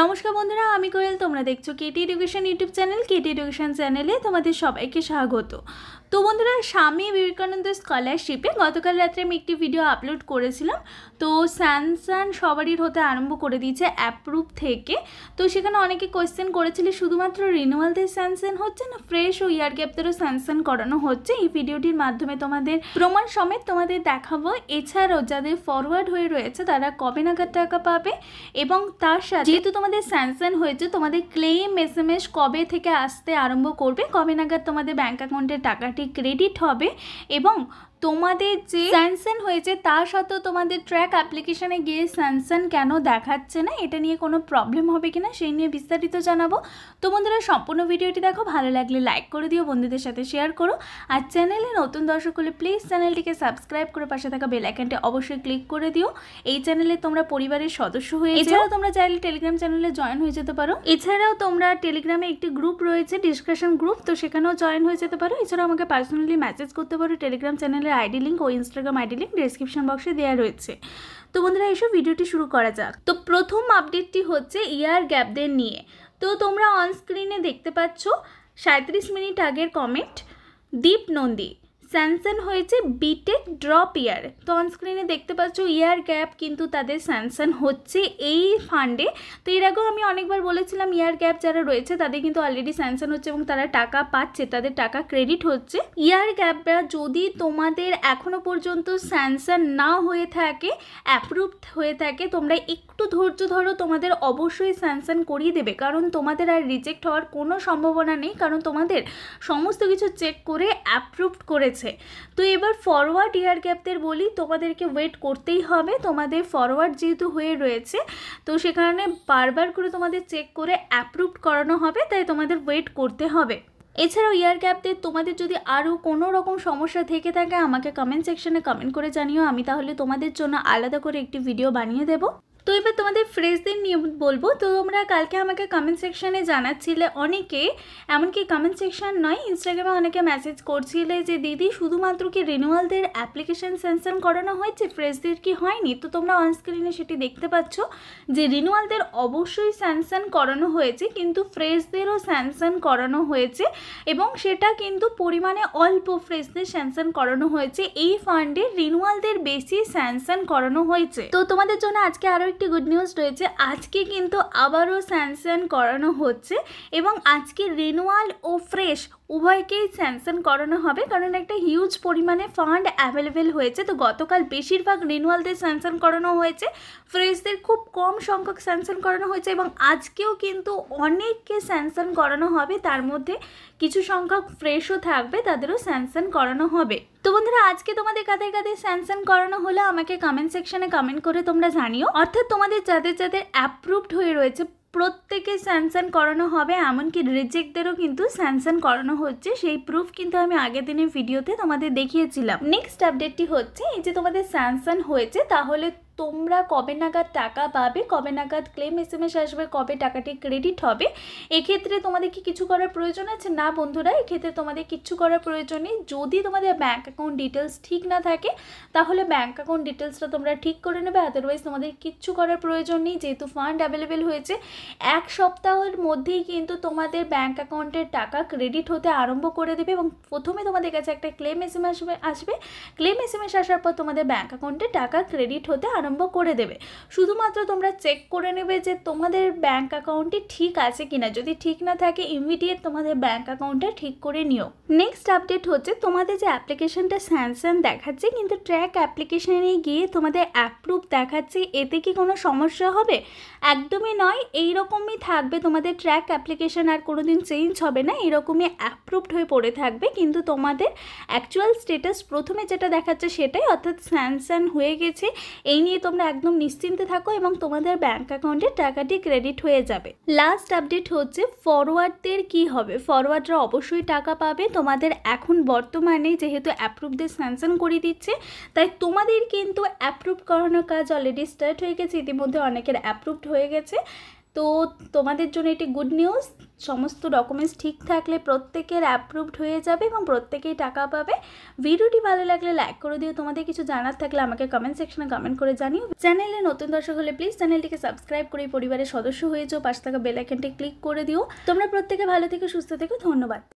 নমস্কার বন্ধুরা আমি কোয়েল তোমরা দেখছো KT education YouTube channel KT education চ্যানেলে তোমাদের সবাইকে স্বাগত তো বন্ধুরা স্বামী বিবেকানন্দ স্কলারশিপে গতকাল রাত্রে আমি একটি ভিডিও আপলোড করেছিলাম তো স্যানসান সবারই হতে আরম্ভ করে দিয়েছে অ্যাপ্রুভ থেকে তো সেখানে অনেকে কোয়েশ্চেন করেছিল শুধুমাত্র রিনুয়ালদের স্যানসান হচ্ছে না ফ্রেশ ও ইয়ার গ্যাপদেরও স্যানসান করানো হচ্ছে এই ভিডিওটির মাধ্যমে তোমাদের প্রমাণ সমেত তোমাদের দেখাবো এছাড়াও যাদের ফরওয়ার্ড হয়ে রয়েছে তারা কবে নাগাদ টাকা পাবে এবং তার সাথে যেহেতু তোমার তোমাদের স্যাংশন হয়েছে তোমাদের ক্লেম এস এম এস কবে থেকে আসতে আরম্ভ করবে কবে নাগাদ তোমাদের ব্যাঙ্ক অ্যাকাউন্টের টাকাটি ক্রেডিট হবে এবং তোমাদের যে স্যানসান হয়েছে তা সত্ত্বেও তোমাদের ট্র্যাক অ্যাপ্লিকেশানে গিয়ে স্যানসান কেন দেখাচ্ছে না এটা নিয়ে কোনো প্রবলেম হবে কিনা সেই নিয়ে বিস্তারিত জানাবো তো বন্ধুরা সম্পূর্ণ ভিডিওটি দেখো ভালো লাগলে লাইক করে দিও বন্ধুদের সাথে শেয়ার করো আর চ্যানেলে নতুন দর্শক হলে প্লিজ চ্যানেলটিকে সাবস্ক্রাইব করে পাশে থাকা বেলাইকানটি অবশ্যই ক্লিক করে দিও এই চ্যানেলে তোমরা পরিবারের সদস্য হয়ে এছাড়াও তোমরা চাইলে টেলিগ্রাম চ্যানেলে জয়েন হয়ে যেতে পারো এছাড়াও তোমরা টেলিগ্রামে একটি গ্রুপ রয়েছে ডিসকাশন গ্রুপ তো সেখানেও জয়েন হয়ে যেতে পারো এছাড়াও আমাকে পার্সোনালি মেসেজ করতে পারো টেলিগ্রাম চ্যানেলে চ্যানেলের আইডি লিঙ্ক ও ইনস্টাগ্রাম আইডি লিঙ্ক ডিসক্রিপশন বক্সে দেওয়া রয়েছে তো বন্ধুরা এসব ভিডিওটি শুরু করা যাক তো প্রথম আপডেটটি হচ্ছে ইয়ার গ্যাপদের নিয়ে তো তোমরা অনস্ক্রিনে দেখতে পাচ্ছ সাঁত্রিশ মিনিট আগের কমেন্ট দীপ নন্দী স্যামসান হয়েছে বিটেক ড্রপ ইয়ার তো অনস্ক্রিনে দেখতে পাচ্ছ ইয়ার গ্যাপ কিন্তু তাদের স্যামসান হচ্ছে এই ফান্ডে তো এর আগেও আমি অনেকবার বলেছিলাম ইয়ার গ্যাপ যারা রয়েছে তাদের কিন্তু অলরেডি স্যামসান হচ্ছে এবং তারা টাকা পাচ্ছে তাদের টাকা ক্রেডিট হচ্ছে ইয়ার গ্যাপরা যদি তোমাদের এখনও পর্যন্ত স্যামসান না হয়ে থাকে অ্যাপ্রুভড হয়ে থাকে তোমরা একটু ধৈর্য ধরো তোমাদের অবশ্যই স্যাংশন করিয়ে দেবে কারণ তোমাদের আর রিজেক্ট হওয়ার কোনো সম্ভাবনা নেই কারণ তোমাদের সমস্ত কিছু চেক করে অ্যাপ্রুভড করেছে তো এবার ফরওয়ার্ড ইয়ার ক্যাপদের বলি তোমাদেরকে ওয়েট করতেই হবে তোমাদের ফরওয়ার্ড যেহেতু হয়ে রয়েছে তো সেখানে বারবার করে তোমাদের চেক করে অ্যাপ্রুভড করানো হবে তাই তোমাদের ওয়েট করতে হবে এছাড়াও ইয়ার ক্যাপদের তোমাদের যদি আরও কোনো রকম সমস্যা থেকে থাকে আমাকে কমেন্ট সেকশানে কমেন্ট করে জানিও আমি তাহলে তোমাদের জন্য আলাদা করে একটি ভিডিও বানিয়ে দেবো তো এবার তোমাদের ফ্রেশদের নিয়ে বলবো তো তোমরা কালকে আমাকে কমেন্ট সেকশানে জানাচ্ছিলে অনেকে এমনকি কমেন্ট সেকশান নয় ইনস্টাগ্রামে অনেকে মেসেজ করছিলে যে দিদি শুধুমাত্র কি রিনুয়ালদের অ্যাপ্লিকেশান সেনশন করানো হয়েছে ফ্রেশদের কি হয়নি তো তোমরা অনস্ক্রিনে সেটি দেখতে পাচ্ছ যে রিনুয়ালদের অবশ্যই স্যানসান করানো হয়েছে কিন্তু ফ্রেশদেরও স্যানসান করানো হয়েছে এবং সেটা কিন্তু পরিমাণে অল্প ফ্রেজদের স্যানসান করানো হয়েছে এই ফান্ডে রিনুয়ালদের বেশি স্যানসান করানো হয়েছে তো তোমাদের জন্য আজকে আরও একটি গুড নিউজ রয়েছে আজকে কিন্তু আবারও স্যানস্যান করানো হচ্ছে এবং আজকে রিনুয়াল ও ফ্রেশ উভয়কেই স্যাংশন করানো হবে কারণ একটা হিউজ পরিমাণে ফান্ড অ্যাভেলেবেল হয়েছে তো গতকাল বেশিরভাগ রিনুয়ালদের স্যাংশন করানো হয়েছে ফ্রেশদের খুব কম সংখ্যক স্যাংশন করানো হয়েছে এবং আজকেও কিন্তু অনেককে স্যাংশন করানো হবে তার মধ্যে কিছু সংখ্যক ফ্রেশও থাকবে তাদেরও স্যাংশন করানো হবে তো বন্ধুরা আজকে তোমাদের কাদের কাদের স্যাংশন করানো হলে আমাকে কমেন্ট সেকশনে কমেন্ট করে তোমরা জানিও অর্থাৎ তোমাদের যাদের যাদের অ্যাপ্রুভড হয়ে রয়েছে প্রত্যেকে স্যানসান করানো হবে এমনকি রিজেক্টদেরও কিন্তু স্যানসান করানো হচ্ছে সেই প্রুফ কিন্তু আমি আগের দিনের ভিডিওতে তোমাদের দেখিয়েছিলাম নেক্সট আপডেটটি হচ্ছে এই যে তোমাদের স্যানসান হয়েছে তাহলে তোমরা কবে নাগাদ টাকা পাবে কবে নাগাদ ক্লেম এস এম এস আসবে কবে টাকাটি ক্রেডিট হবে এক্ষেত্রে তোমাদের কি কিছু করার প্রয়োজন আছে না বন্ধুরা এক্ষেত্রে তোমাদের কিচ্ছু করার প্রয়োজন নেই যদি তোমাদের ব্যাঙ্ক অ্যাকাউন্ট ডিটেলস ঠিক না থাকে তাহলে ব্যাঙ্ক অ্যাকাউন্ট ডিটেলসটা তোমরা ঠিক করে নেবে আদারওয়াইজ তোমাদের কিচ্ছু করার প্রয়োজন নেই যেহেতু ফান্ড অ্যাভেলেবেল হয়েছে এক সপ্তাহের মধ্যেই কিন্তু তোমাদের ব্যাঙ্ক অ্যাকাউন্টের টাকা ক্রেডিট হতে আরম্ভ করে দেবে এবং প্রথমে তোমাদের কাছে একটা ক্লেম এস এম আসবে আসবে ক্লেম এস এম এস আসার পর তোমাদের ব্যাঙ্ক অ্যাকাউন্টে টাকা ক্রেডিট হতে আরম্ভ আরম্ভ করে দেবে শুধুমাত্র তোমরা চেক করে নেবে যে তোমাদের ব্যাঙ্ক অ্যাকাউন্টটি ঠিক আছে কিনা যদি ঠিক না থাকে ইমিডিয়েট তোমাদের ব্যাঙ্ক অ্যাকাউন্টটা ঠিক করে নিও নেক্সট আপডেট হচ্ছে তোমাদের যে অ্যাপ্লিকেশনটা স্যামসাং দেখাচ্ছে কিন্তু ট্র্যাক অ্যাপ্লিকেশনে গিয়ে তোমাদের অ্যাপ্রুভ দেখাচ্ছে এতে কি কোনো সমস্যা হবে একদমই নয় এইরকমই থাকবে তোমাদের ট্র্যাক অ্যাপ্লিকেশন আর কোনো দিন চেঞ্জ হবে না এরকমই অ্যাপ্রুভড হয়ে পড়ে থাকবে কিন্তু তোমাদের অ্যাকচুয়াল স্টেটাস প্রথমে যেটা দেখাচ্ছে সেটাই অর্থাৎ স্যামসাং হয়ে গেছে এই নিয়ে নিয়ে তোমরা একদম নিশ্চিন্তে থাকো এবং তোমাদের ব্যাঙ্ক অ্যাকাউন্টে টাকাটি ক্রেডিট হয়ে যাবে লাস্ট আপডেট হচ্ছে ফরওয়ার্ডদের কি হবে ফরওয়ার্ডরা অবশ্যই টাকা পাবে তোমাদের এখন বর্তমানে যেহেতু অ্যাপ্রুভদের স্যাংশন করে দিচ্ছে তাই তোমাদের কিন্তু অ্যাপ্রুভ করানোর কাজ অলরেডি স্টার্ট হয়ে গেছে ইতিমধ্যে অনেকের অ্যাপ্রুভড হয়ে গেছে তো তোমাদের জন্য এটি গুড নিউজ সমস্ত ডকুমেন্টস ঠিক থাকলে প্রত্যেকের অ্যাপ্রুভড হয়ে যাবে এবং প্রত্যেকেই টাকা পাবে ভিডিওটি ভালো লাগলে লাইক করে দিও তোমাদের কিছু জানার থাকলে আমাকে কমেন্ট সেকশনে কমেন্ট করে জানিও চ্যানেলে নতুন দর্শক হলে প্লিজ চ্যানেলটিকে সাবস্ক্রাইব করে পরিবারের সদস্য হয়ে যাও পাশে থাকা বেল ক্লিক করে দিও তোমরা প্রত্যেকে ভালো থেকে সুস্থ থেকো ধন্যবাদ